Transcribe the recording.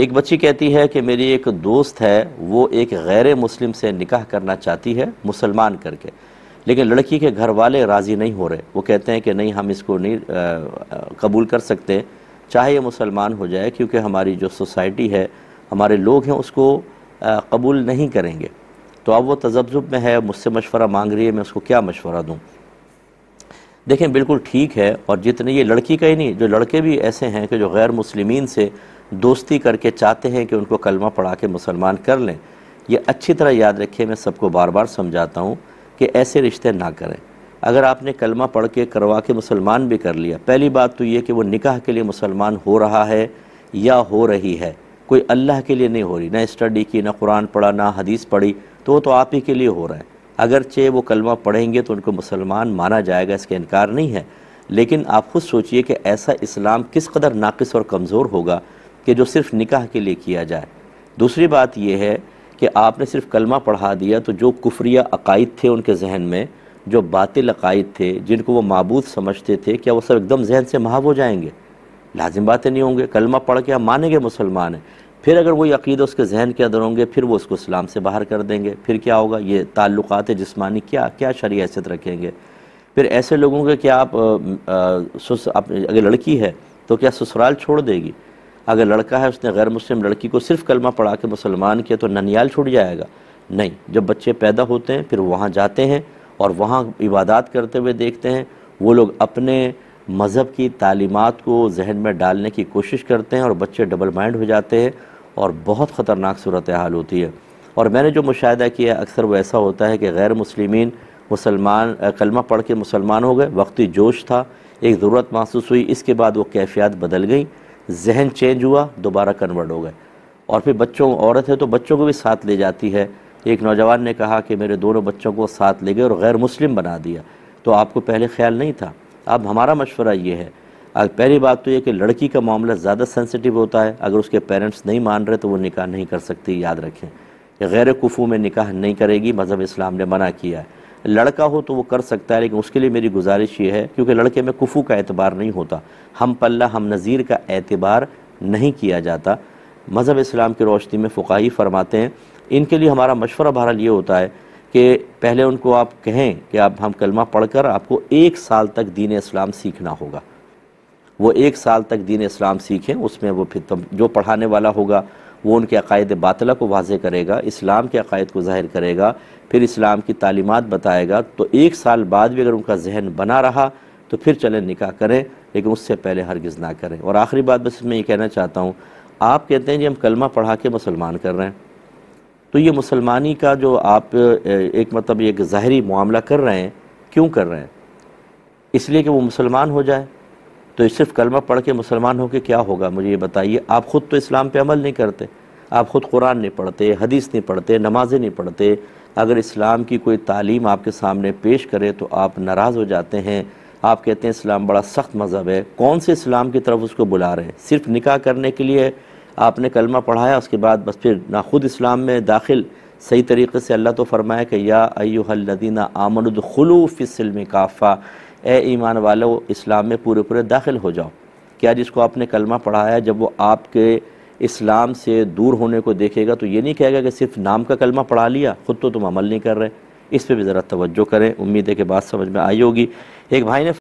एक बच्ची कहती है कि मेरी एक दोस्त है वो एक गैर मुस्लिम से निकाह करना चाहती है मुसलमान करके लेकिन लड़की के घर वाले राज़ी नहीं हो रहे वो कहते हैं कि नहीं हम इसको नहीं कबूल कर सकते चाहे ये मुसलमान हो जाए क्योंकि हमारी जो सोसाइटी है हमारे लोग हैं उसको कबूल नहीं करेंगे तो अब वो तजब्जुब में है मुझसे मशवरा मांग रही है मैं उसको क्या मशवरा दूँ देखें बिल्कुल ठीक है और जितने ये लड़की का ही नहीं जो लड़के भी ऐसे हैं कि जो गैर मुस्लिमीन से दोस्ती करके चाहते हैं कि उनको कलमा पढ़ा के मुसलमान कर लें ये अच्छी तरह याद रखिए मैं सबको बार बार समझाता हूँ कि ऐसे रिश्ते ना करें अगर आपने कलमा पढ़ के करवा के मुसलमान भी कर लिया पहली बात तो ये कि वो निकाह के लिए मुसलमान हो रहा है या हो रही है कोई अल्लाह के लिए नहीं हो रही ना स्टडी की ना कुरान पढ़ा ना हदीस पढ़ी तो वो तो आप ही के लिए हो रहा है अगरचे वो कलमा पढ़ेंगे तो उनको मुसलमान माना जाएगा इसका इनकार नहीं है लेकिन आप खुद सोचिए कि ऐसा इस्लाम किस कदर नाकस और कमज़ोर होगा कि जो सिर्फ निकाह के लिए किया जाए दूसरी बात यह है कि आपने सिर्फ कलमा पढ़ा दिया तो जो कुफरिया अकायद थे उनके जहन में जो बातिल अकायद थे जिनको वो मबूद समझते थे क्या वो सब एकदम जहन से महाव हो जाएंगे लाजिम बातें नहीं होंगे कलमा पढ़ के आप मानेंगे मुसलमान हैं फिर अगर वो अकीदे उसके जहन के अंदर होंगे फिर वो उसको इस्लाम से बाहर कर देंगे फिर क्या होगा ये ताल्लुकात जिसमानी क्या क्या शरी हैसियत रखेंगे फिर ऐसे लोगों के क्या आप अगर लड़की है तो क्या ससुराल छोड़ देगी अगर लड़का है उसने गैर मुस्लिम लड़की को सिर्फ कलमा पढ़ा के मुसलमान किया तो ननियाल छूट जाएगा नहीं जब बच्चे पैदा होते हैं फिर वहाँ जाते हैं और वहाँ इबादत करते हुए देखते हैं वो लोग अपने मज़हब की तालीमत को जहन में डालने की कोशिश करते हैं और बच्चे डबल माइंड हो जाते हैं और बहुत ख़तरनाक सूरत हाल होती है और मैंने जो मुशाह किया अक्सर वो ऐसा होता है कि गैर मुसलिमीन मुसलमान कलमा पढ़ के मुसलमान हो गए वक्ती जोश था एक ज़रूरत महसूस हुई इसके बाद वो कैफियत बदल गई जहन चेंज हुआ दोबारा कन्वर्ट हो गए और फिर बच्चों औरत है तो बच्चों को भी साथ ले जाती है एक नौजवान ने कहा कि मेरे दोनों बच्चों को साथ ले गए और गैर मुस्लिम बना दिया तो आपको पहले ख्याल नहीं था अब हमारा मशवरा ये है पहली बात तो ये कि लड़की का मामला ज़्यादा सेंसिटिव होता है अगर उसके पेरेंट्स नहीं मान रहे तो वो निकाह नहीं कर सकती याद रखें गैर कुफू में निकाह नहीं करेगी मज़हब इस्लाम ने मना किया है लड़का हो तो वो कर सकता है लेकिन उसके लिए मेरी गुजारिश ये है क्योंकि लड़के में कुफू का एतबार नहीं होता हम पल्ला हम नज़ीर का एतबार नहीं किया जाता मज़हब इस्लाम की रोशनी में फ़ुकाही फरमाते हैं इनके लिए हमारा मशवरा बहरहाल ये होता है कि पहले उनको आप कहें कि आप हम कलमा पढ़कर आपको एक साल तक दीन इस्लाम सीखना होगा वो एक साल तक दीन इस्लाम सीखें उसमें वो फिर जो पढ़ाने वाला होगा वो उनके अकायद बातला को वाजे करेगा इस्लाम के अकायद को ज़ाहिर करेगा फिर इस्लाम की तालीमत बताएगा तो एक साल बाद भी अगर उनका जहन बना रहा तो फिर चलें निकाह करें लेकिन उससे पहले हरगिज़ ना करें और आखिरी बात बस मैं ये कहना चाहता हूँ आप कहते हैं जी हम कलमा पढ़ा के मुसलमान कर रहे हैं तो ये मुसलमानी का जो आप एक मतलब एक ज़ाहरी मामला कर रहे हैं क्यों कर रहे हैं इसलिए कि वो मुसलमान हो जाए तो सिर्फ कलमा पढ़ के मुसलमान होकर क्या होगा मुझे ये बताइए आप ख़ुद तो इस्लाम पे अमल नहीं करते आप ख़ुद कुरान नहीं पढ़ते हदीस नहीं पढ़ते नमाज़ें नहीं पढ़ते अगर इस्लाम की कोई तालीम आपके सामने पेश करे तो आप नाराज़ हो जाते हैं आप कहते हैं इस्लाम बड़ा सख्त मज़हब है कौन से इस्लाम की तरफ उसको बुला रहे हैं सिर्फ निकाह करने के लिए आपने कलमा पढ़ाया उसके बाद बस फिर ना खुद इस्लाम में दाखिल सही तरीके से अल्लाह तो फरमाया कि या अयोहल्लिन आमनदखलूफ़िसलम काफ़ा ए ईमान वालों इस्लाम में पूरे पूरे दाखिल हो जाओ क्या जिसको आपने कलमा पढ़ाया जब वो आपके इस्लाम से दूर होने को देखेगा तो ये नहीं कहेगा कि सिर्फ नाम का कलमा पढ़ा लिया ख़ुद तो तुम अमल नहीं कर रहे इस पर भी ज़रा तवज्जो करें उम्मीद है कि बात समझ में आई होगी एक भाई ने